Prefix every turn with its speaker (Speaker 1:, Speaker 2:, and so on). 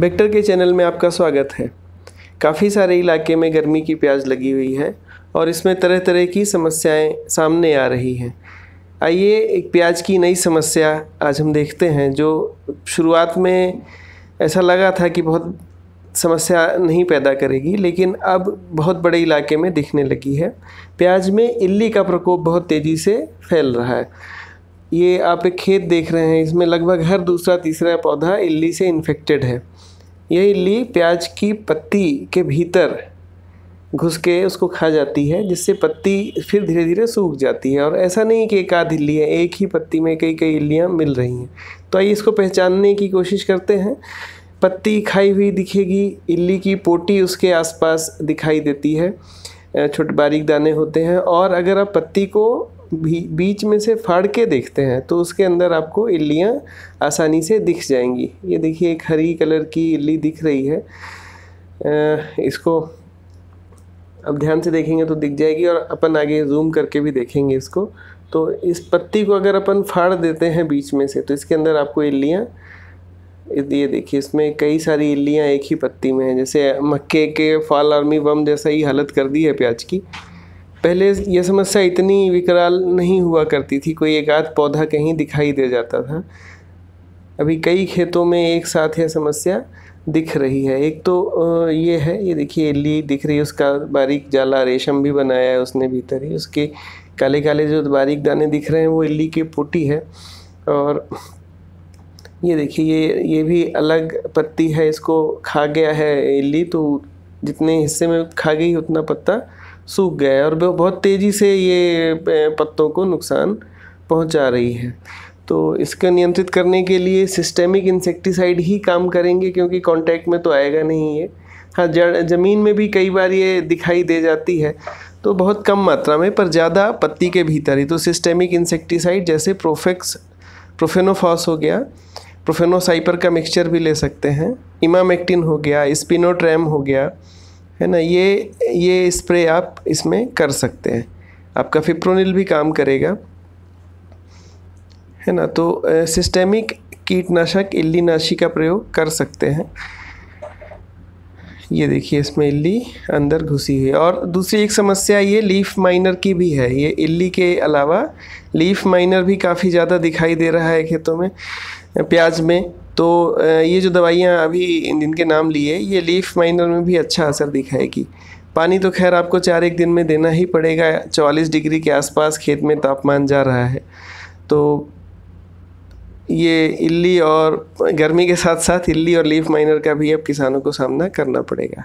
Speaker 1: vector के channel में आपका स्वागत है काफ़ी सारे इलाके में गर्मी की प्याज लगी हुई है और इसमें तरह तरह की समस्याएं सामने आ रही हैं आइए एक प्याज की नई समस्या आज हम देखते हैं जो शुरुआत में ऐसा लगा था कि बहुत समस्या नहीं पैदा करेगी लेकिन अब बहुत बड़े इलाके में दिखने लगी है प्याज में इल्ली का प्रकोप बहुत तेज़ी से फैल रहा है ये आप एक खेत देख रहे हैं इसमें लगभग हर दूसरा तीसरा पौधा इल्ली से इन्फेक्टेड है यह इल्ली प्याज की पत्ती के भीतर घुस के उसको खा जाती है जिससे पत्ती फिर धीरे धीरे सूख जाती है और ऐसा नहीं कि एक आध इल्ली है एक ही पत्ती में कई कई इल्लियाँ मिल रही हैं तो आइए इसको पहचानने की कोशिश करते हैं पत्ती खाई हुई दिखेगी इल्ली की पोटी उसके आसपास दिखाई देती है छोटे बारीक दाने होते हैं और अगर आप पत्ती को बीच में से फाड़ के देखते हैं तो उसके अंदर आपको इल्लियाँ आसानी से दिख जाएंगी ये देखिए एक हरी कलर की इल्ली दिख रही है इसको अब ध्यान से देखेंगे तो दिख जाएगी और अपन आगे जूम करके भी देखेंगे इसको तो इस पत्ती को अगर अपन फाड़ देते हैं बीच में से तो इसके अंदर आपको इल्लियाँ ये देखिए इसमें कई सारी इल्लियाँ एक ही पत्ती में हैं जैसे मक्के के फॉल आर्मी बम जैसा ही हालत कर दी है प्याज की पहले यह समस्या इतनी विकराल नहीं हुआ करती थी कोई एक आध पौधा कहीं दिखाई दे जाता था अभी कई खेतों में एक साथ यह समस्या दिख रही है एक तो ये है ये देखिए इली दिख रही है उसका बारीक जाला रेशम भी बनाया है उसने भीतर ही उसके काले काले जो बारीक दाने दिख रहे हैं वो इली की पोटी है और ये देखिए ये ये भी अलग पत्ती है इसको खा गया है इली तो जितने हिस्से में खा गई उतना पत्ता सूख गया है और बहुत तेज़ी से ये पत्तों को नुकसान पहुंचा रही है तो इसका नियंत्रित करने के लिए सिस्टेमिक इंसेक्टिसाइड ही काम करेंगे क्योंकि कांटेक्ट में तो आएगा नहीं ये हाँ जड़ ज़मीन में भी कई बार ये दिखाई दे जाती है तो बहुत कम मात्रा में पर ज़्यादा पत्ती के भीतर ही तो सिस्टेमिक इंसेक्टिसाइड जैसे प्रोफेक्स प्रोफेनोफॉस हो गया प्रोफेनोसाइपर का मिक्सचर भी ले सकते हैं इमामेक्टिन हो गया स्पिनोट्रैम हो गया है ना ये ये स्प्रे आप इसमें कर सकते हैं आपका फिप्रोनिल भी काम करेगा है ना तो सिस्टेमिक कीटनाशक इल्ली नाशी का प्रयोग कर सकते हैं ये देखिए इसमें इल्ली अंदर घुसी हुई और दूसरी एक समस्या ये लीफ माइनर की भी है ये इल्ली के अलावा लीफ माइनर भी काफ़ी ज़्यादा दिखाई दे रहा है खेतों में प्याज में तो ये जो दवाइयाँ अभी जिनके नाम लिए ये लीफ माइनर में भी अच्छा असर दिखाएगी पानी तो खैर आपको चार एक दिन में देना ही पड़ेगा चौवालीस डिग्री के आसपास खेत में तापमान जा रहा है तो ये इल्ली और गर्मी के साथ साथ इल्ली और लीफ माइनर का भी अब किसानों को सामना करना पड़ेगा